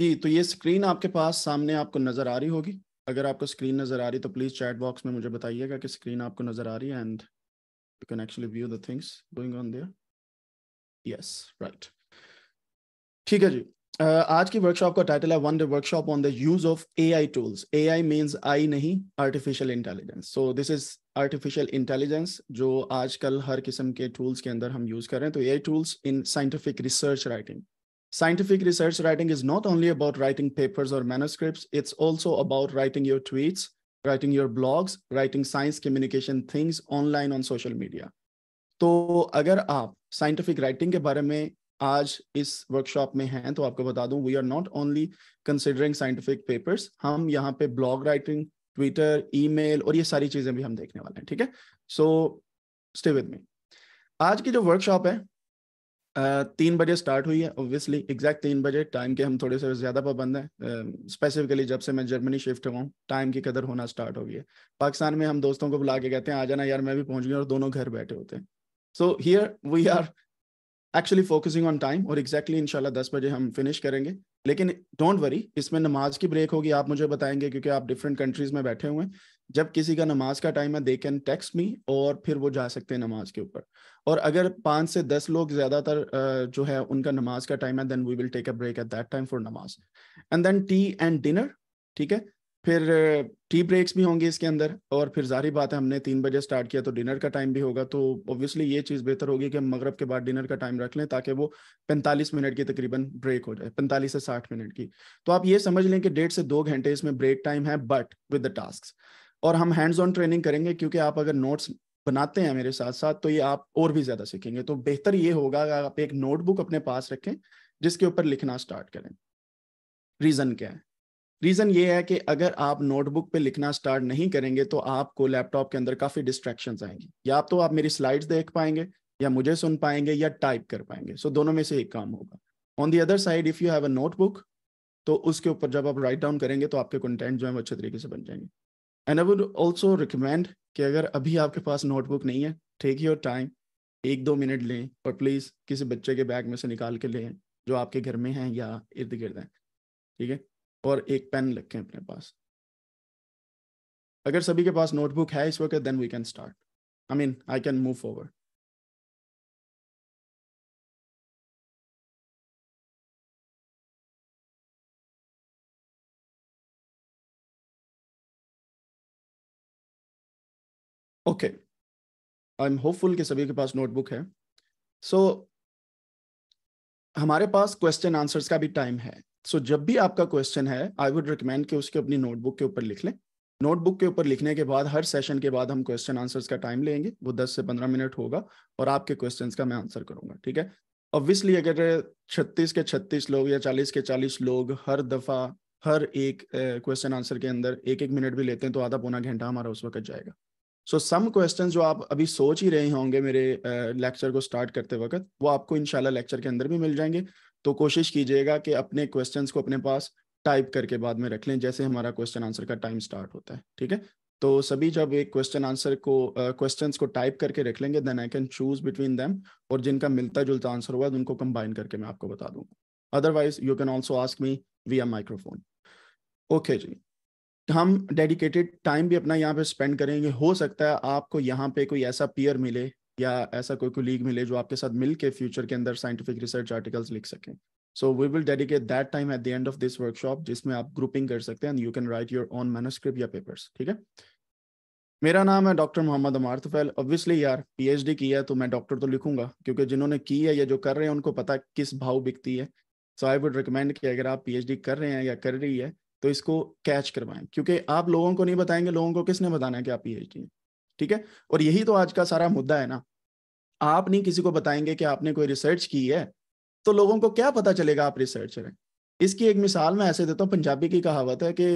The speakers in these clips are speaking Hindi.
जी तो ये स्क्रीन आपके पास सामने आपको नजर आ रही होगी अगर आपको स्क्रीन नजर आ रही तो प्लीज चैट बॉक्स में मुझे बताइएगा कि स्क्रीन आपको नजर आ रही है and you can actually view the things going on there yes right ठीक है जी uh, आज की वर्कशॉप का टाइटल है one day workshop on the use of A I tools A I means I नहीं artificial intelligence so this is artificial intelligence जो आजकल हर किस्म के टूल्स के अंदर हम यूज कर रहे हैं तो A I tools in scientific research writing Scientific research writing is not only about writing papers or manuscripts, it's also about writing your tweets, writing your blogs, writing science communication things online on social media. तो अगर आप साइंटिफिक राइटिंग के बारे में आज इस वर्कशॉप में हैं तो आपको बता दूं we are not only considering scientific papers हम यहाँ पे ब्लॉग राइटिंग ट्विटर ईमेल और ये सारी चीजें भी हम देखने वाले हैं ठीक है सो स्टे विद मी आज की जो वर्कशॉप है तीन बजे स्टार्ट हुई है ऑब्वियसली एग्जैक्ट तीन बजे टाइम के हम थोड़े से ज़्यादा पाबंद हैं स्पेसिफिकली जब से मैं जर्मनी शिफ्ट हुआ टाइम की कदर होना स्टार्ट हो गई है पाकिस्तान में हम दोस्तों को बुला के कहते हैं आ जाना यार मैं भी पहुंच गया और दोनों घर बैठे होते हैं so here we are actually focusing on time और एग्जैक्टली इनशाला दस बजे हम फिनिश करेंगे लेकिन डोंट वरी इसमें नमाज की ब्रेक होगी आप मुझे बताएंगे क्योंकि आप डिफरेंट कंट्रीज में बैठे हुए हैं जब किसी का नमाज का टाइम है दे कैन टेक्स्ट मी और फिर वो जा सकते हैं नमाज के ऊपर और अगर पाँच से दस लोग ज़्यादातर जो है उनका नमाज का टाइम है then we will take a break at that time for नमाज and then tea and dinner ठीक है फिर टी ब्रेक्स भी होंगे इसके अंदर और फिर जारी बात है हमने तीन बजे स्टार्ट किया तो डिनर का टाइम भी होगा तो ऑब्वियसली ये चीज़ बेहतर होगी कि हम मगरब के बाद डिनर का टाइम रख लें ताकि वो 45 मिनट की तकरीबन ब्रेक हो जाए 45 से 60 मिनट की तो आप ये समझ लें कि डेढ़ से दो घंटे इसमें ब्रेक टाइम है बट विद द टास्क और हम हैंड्स ऑन ट्रेनिंग करेंगे क्योंकि आप अगर नोट्स बनाते हैं मेरे साथ साथ तो ये आप और भी ज्यादा सीखेंगे तो बेहतर ये होगा अगर आप एक नोटबुक अपने पास रखें जिसके ऊपर लिखना स्टार्ट करें रीजन क्या है रीजन ये है कि अगर आप नोटबुक पे लिखना स्टार्ट नहीं करेंगे तो आपको लैपटॉप के अंदर काफी डिस्ट्रैक्शन आएंगी या तो आप मेरी स्लाइड्स देख पाएंगे या मुझे सुन पाएंगे या टाइप कर पाएंगे सो so, दोनों में से एक काम होगा on the other side if you have a notebook तो उसके ऊपर जब आप राइट डाउन करेंगे तो आपके कंटेंट जो है वो अच्छे तरीके से बन जाएंगे and I would also recommend कि अगर अभी आपके पास नोटबुक नहीं है टेक योर टाइम एक दो मिनट लें और प्लीज़ किसी बच्चे के बैग में से निकाल के लें जो आपके घर में हैं या इर्द गिर्द हैं ठीक है और एक पेन रखें अपने पास अगर सभी के पास नोटबुक है इस वक्त then we can start I mean I can move forward okay I am hopeful कि सभी के पास नोटबुक है सो so, हमारे पास क्वेश्चन आंसर्स का भी टाइम है सो so, जब भी आपका क्वेश्चन है आई वुड रिकमेंड कि उसके अपनी नोटबुक के ऊपर लिख लें नोटबुक के ऊपर लिखने के बाद हर सेशन के बाद हम क्वेश्चन आंसर्स का टाइम लेंगे वो 10 से 15 मिनट होगा और आपके क्वेश्चंस का मैं आंसर करूंगा ठीक है ऑब्वियसली अगर 36 के 36 लोग या 40 के 40 लोग हर दफ़ा हर एक क्वेश्चन आंसर के अंदर एक एक मिनट भी लेते हैं तो आधा पौना घंटा हमारा उस वक्त जाएगा सो सम क्वेश्चन जो आप अभी सोच ही रहे होंगे मेरे लेक्चर को स्टार्ट करते वक्त वो आपको इनशाला लेक्चर के अंदर भी मिल जाएंगे तो कोशिश कीजिएगा कि अपने क्वेश्चन को अपने पास टाइप करके बाद में रख लें जैसे हमारा क्वेश्चन आंसर का टाइम स्टार्ट होता है ठीक है तो सभी जब एक क्वेश्चन आंसर को क्वेश्चंस uh, को टाइप करके रख लेंगे then I can choose between them और जिनका मिलता जुलता आंसर हुआ उनको कंबाइन करके मैं आपको बता दूंगा otherwise you can also ask me we are microphone okay जी हम डेडिकेटेड टाइम भी अपना यहाँ पे स्पेंड करेंगे हो सकता है आपको यहाँ पे कोई ऐसा पीयर मिले या ऐसा कोई कोलीग मिले जो आपके साथ मिल के फ्यूचर के अंदर साइंटिफिक रिसर्च आर्टिकल्स लिख सकें so we will dedicate that time at the end of this workshop जिसमें आप ग्रुपिंग कर सकते हैं and you can write your own manuscript या पेपर्स ठीक है मेरा नाम है डॉक्टर मोहम्मद अमार ऑब्वियसली यार पीएचडी की है तो मैं डॉक्टर तो लिखूंगा क्योंकि जिन्होंने की है या जो कर रहे हैं उनको पता किस भाव बिकती है सो आई वुड रिकमेंड कि अगर आप पीएचडी कर रहे हैं या कर रही है तो इसको कैच करवाएं क्योंकि आप लोगों को नहीं बताएंगे लोगों को किसने बताना है कि आप पीएचडी ठीक है और यही तो आज का सारा मुद्दा है ना आप नहीं किसी को बताएंगे कि आपने कोई रिसर्च की है तो लोगों को क्या पता चलेगा आप रिसर्चर करें इसकी एक मिसाल मैं ऐसे देता हूँ पंजाबी की कहावत है कि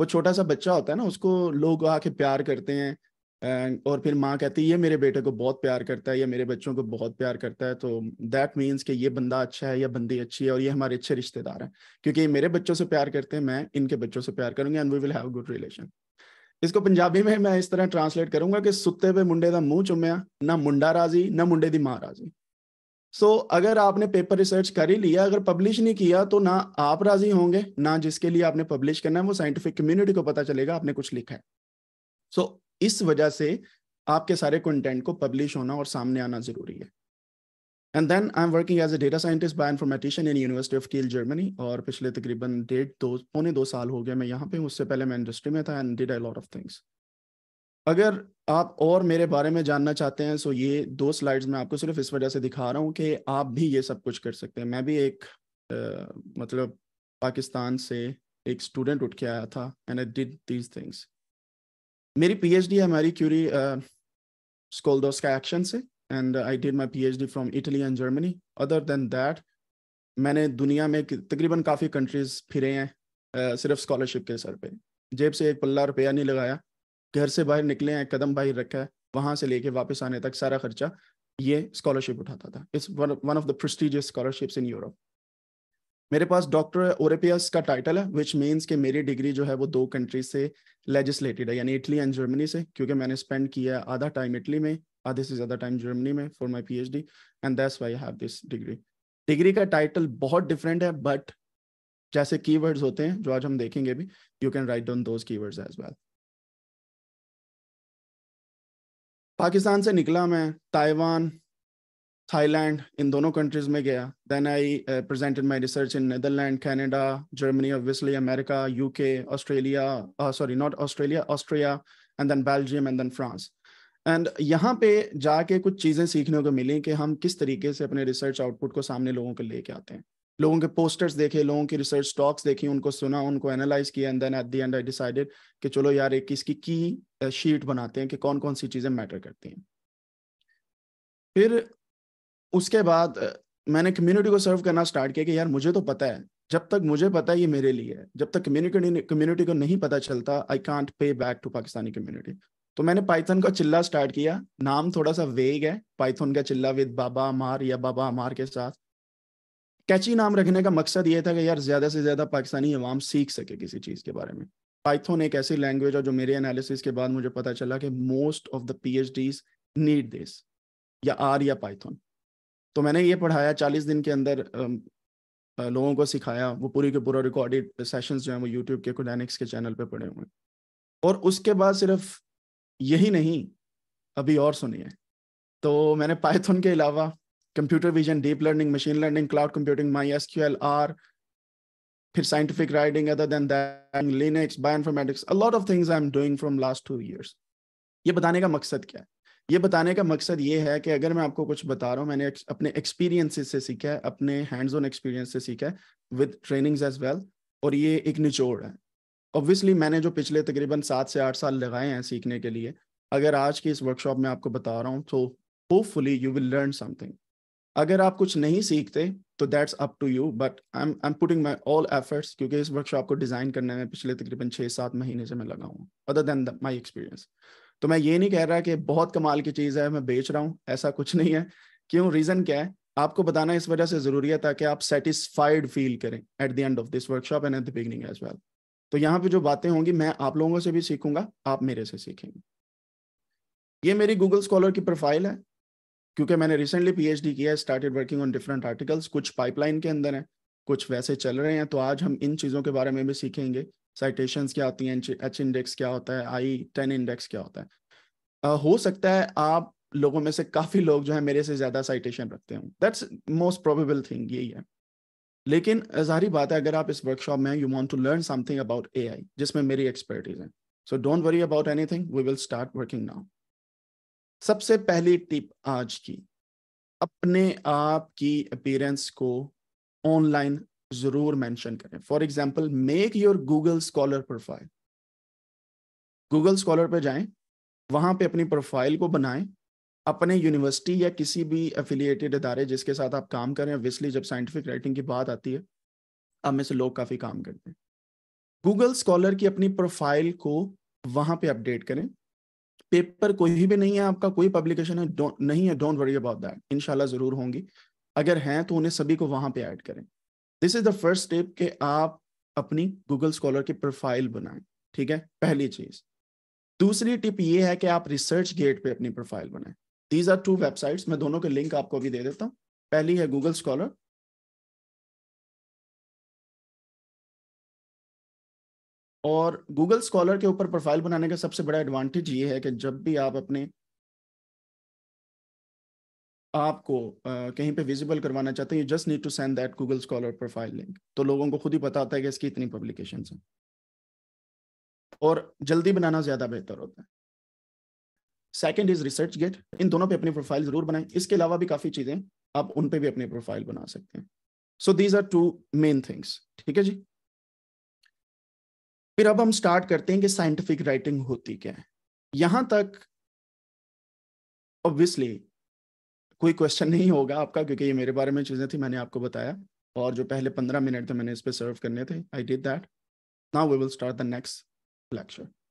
वो छोटा सा बच्चा होता है ना उसको लोग आके प्यार करते हैं और फिर माँ कहती है ये मेरे बेटे को बहुत प्यार करता है या मेरे बच्चों को बहुत प्यार करता है तो दैट मीन्स कि ये बंदा अच्छा है या बंदी अच्छी है और ये हमारे अच्छे रिश्तेदार हैं क्योंकि ये मेरे बच्चों से प्यार करते हैं मैं इनके बच्चों से प्यार करूंगी and we will have good relation इसको पंजाबी में मैं इस तरह ट्रांसलेट करूंगा कि सुते हुए मुंडे का मुंह चुमया ना मुंडा राजी ना मुंडे की माँ राजी सो so, अगर आपने पेपर रिसर्च कर ही लिया अगर पब्लिश नहीं किया तो ना आप राजी होंगे ना जिसके लिए आपने पब्लिश करना है वो साइंटिफिक कम्युनिटी को पता चलेगा आपने कुछ लिखा है सो so, इस वजह से आपके सारे कंटेंट को पब्लिश होना और सामने आना जरूरी है and then I am working as a data scientist by informatician in university of Kiel Germany और पिछले तकरीबन डेढ़ दो पौने दो साल हो गए मैं यहाँ पे हूँ उससे पहले मैं इंडस्ट्री में था and did I lot of things अगर आप और मेरे बारे में जानना चाहते हैं सो ये दो स्लाइड्स में आपको सिर्फ इस वजह से दिखा रहा हूँ कि आप भी ये सब कुछ कर सकते हैं मैं भी एक आ, मतलब पाकिस्तान से एक स्टूडेंट उठ के आया था and I did these things मेरी पीएचडी मेरी क्यूरी स्कोल्डोस का एक्शन से and I did my PhD from Italy and Germany other than that मैंने दुनिया में तकरीबन काफ़ी कंट्रीज फिरे हैं सिर्फ स्कॉलरशिप के सर पे जेब से एक पल्ला रुपया नहीं लगाया घर से बाहर निकले हैं कदम बाहर रखा है वहाँ से लेके वापस आने तक सारा खर्चा ये स्कॉलरशिप उठाता था it's one of the prestigious scholarships in Europe मेरे पास डॉक्टर ओरेपियस का टाइटल है विच मीन्स कि मेरी डिग्री जो है वो दो कंट्री से लेजिस्लेटेड है यानी इटली एंड जर्मनी से क्योंकि मैंने स्पेंड किया आधा टाइम इटली में आधे से ज़्यादा टाइम जर्मनी में for my P H D and that's why have this degree degree का टाइटल बहुत डिफरेंट है बट जैसे वर्ड्स होते हैं जो आज हम देखेंगे भी you can write down those key words as well Pakistan से निकला मैं ताइवान थाईलैंड इन दोनों कंट्रीज में गया then I presented my research in Netherland Canada Germany obviously America U K Australia sorry not Australia Austria and then Belgium and then France and यहाँ पे जाके कुछ चीज़ें सीखने को मिली कि हम किस तरीके से अपने रिसर्च आउटपुट को सामने लोगों के लेके आते हैं लोगों के पोस्टर्स देखे लोगों की रिसर्च स्टॉक्स देखी उनको सुना उनको एनालाइज किया and then at the end I decided कि चलो यार एक इसकी की शीट uh, बनाते हैं कि कौन कौन सी चीज़ें मैटर करती हैं फिर उसके बाद मैंने कम्युनिटी को सर्व करना स्टार्ट किया कि यार मुझे तो पता है जब तक मुझे पता है ये मेरे लिए है जब तक कम्युनिटी कम्युनिटी को नहीं पता चलता I can't pay back to Pakistani community तो मैंने पाइथन का चिल्ला स्टार्ट किया नाम थोड़ा सा वेग है पाइथन का चिल्ला विद बाबा अमार या बाबा अमार के साथ कैची नाम रखने का मकसद ये था कि यार ज्यादा से ज्यादा पाकिस्तानी अवाम सीख सके किसी चीज के बारे में पाइथन एक ऐसी लैंग्वेज है जो मेरे एनालिसिस के बाद मुझे पता चला कि most of the P need this या आर या पाइथन तो मैंने ये पढ़ाया चालीस दिन के अंदर लोगों को सिखाया वो पूरी के पूरा रिकॉर्डेड सेशंस जो हैं वो यूट्यूब के कोडेनिक्स के चैनल पे पड़े हुए हैं और उसके बाद सिर्फ यही नहीं अभी और सुनिए तो मैंने पाइथन के अलावा computer vision deep learning machine learning cloud computing my S Q L R फिर scientific writing other than that Linux bioinformatics a lot of things I am doing from last two years ये बताने का मकसद क्या है ये बताने का मकसद ये है कि अगर मैं आपको कुछ बता रहा हूँ मैंने अपने एक्सपीरियंसेस से सीखा है अपने हैंड्स ऑन एक्सपीरियंस से सीखा है विद ट्रेनिंग्स एज वेल और ये एक निचोड़ है ऑब्वियसली मैंने जो पिछले तकरीबन सात से आठ साल लगाए हैं सीखने के लिए अगर आज की इस वर्कशॉप में आपको बता रहा हूँ तो hopefully you will learn something अगर आप कुछ नहीं सीखते तो that's up to you but I am I am putting my all efforts क्योंकि इस वर्कशॉप को डिज़ाइन करने में पिछले तकरीबन छः सात महीने से मैं लगा हूँ अदर देन माई एक्सपीरियंस तो मैं ये नहीं कह रहा कि बहुत कमाल की चीज़ है मैं बेच रहा हूँ ऐसा कुछ नहीं है क्यों रीज़न क्या है आपको बताना इस वजह से ज़रूरी है ताकि आप सेटिस्फाइड फील करें at the end of this workshop and at the beginning as well तो यहाँ पे जो बातें होंगी मैं आप लोगों से भी सीखूंगा आप मेरे से सीखेंगे ये मेरी गूगल स्कॉलर की प्रोफाइल है क्योंकि मैंने रिसेंटली पीएचडी किया है started working on different articles कुछ पाइपलाइन के अंदर है कुछ वैसे चल रहे हैं तो आज हम इन चीज़ों के बारे में भी सीखेंगे साइटेशंस क्या होती हैं एच इंडेक्स क्या होता है आई टेन इंडेक्स क्या होता है uh, हो सकता है आप लोगों में से काफ़ी लोग जो है मेरे से ज़्यादा साइटेशन रखते हों दैट्स मोस्ट प्रोबेबल थिंग यही है लेकिन जाहिर बात है अगर आप इस वर्कशॉप में you want to learn something about A I जिसमें मेरी एक्सपर्टीज है so don't worry about anything we will start working now सबसे पहली टिप आज की अपने आप की अपीरेंस को ऑनलाइन जरूर मेंशन करें for example make your Google scholar profile Google scholar पर जाएं वहां पे अपनी प्रोफाइल को बनाएं अपने यूनिवर्सिटी या किसी भी एफिलिएटेड अदारे जिसके साथ आप काम करें ऑब्वियसली जब साइंटिफिक राइटिंग की बात आती है अब में से लोग काफ़ी काम करते हैं गूगल स्कॉलर की अपनी प्रोफाइल को वहां पे अपडेट करें पेपर कोई भी नहीं है आपका कोई पब्लिकेशन है नहीं है डोंट वरी अबाउट दैट इनशाला जरूर होंगी अगर हैं तो उन्हें सभी को वहां पे ऐड करें this is the first step कि आप अपनी गूगल स्कॉलर की प्रोफाइल बनाएं ठीक है पहली चीज दूसरी टिप ये है कि आप रिसर्च गेट पे अपनी प्रोफाइल बनाएं दीज आर टू वेबसाइट्स मैं दोनों के लिंक आपको भी दे देता हूँ पहली है गूगल स्कॉलर और गूगल स्कॉलर के ऊपर प्रोफाइल बनाने का सबसे बड़ा एडवांटेज ये है कि जब भी आप अपने आपको कहीं पे विजिबल करवाना चाहते हैं you just need to send that Google scholar profile link तो लोगों को खुद ही पता होता है कि इसकी इतनी पब्लिकेशन है और जल्दी बनाना ज्यादा बेहतर होता है सेकेंड इज रिसर्च गेट इन दोनों पे अपनी प्रोफाइल जरूर बनाएं इसके अलावा भी काफी चीजें आप उन पे भी अपनी प्रोफाइल बना सकते हैं so these are two main things ठीक है जी फिर अब हम स्टार्ट करते हैं कि साइंटिफिक राइटिंग होती क्या है यहां तक ऑब्वियसली कोई क्वेश्चन नहीं होगा आपका क्योंकि ये मेरे बारे में चीज़ें थी मैंने आपको बताया और जो पहले पंद्रह मिनट थे मैंने इस पर सर्व करने थे I did that now we will start the next lecture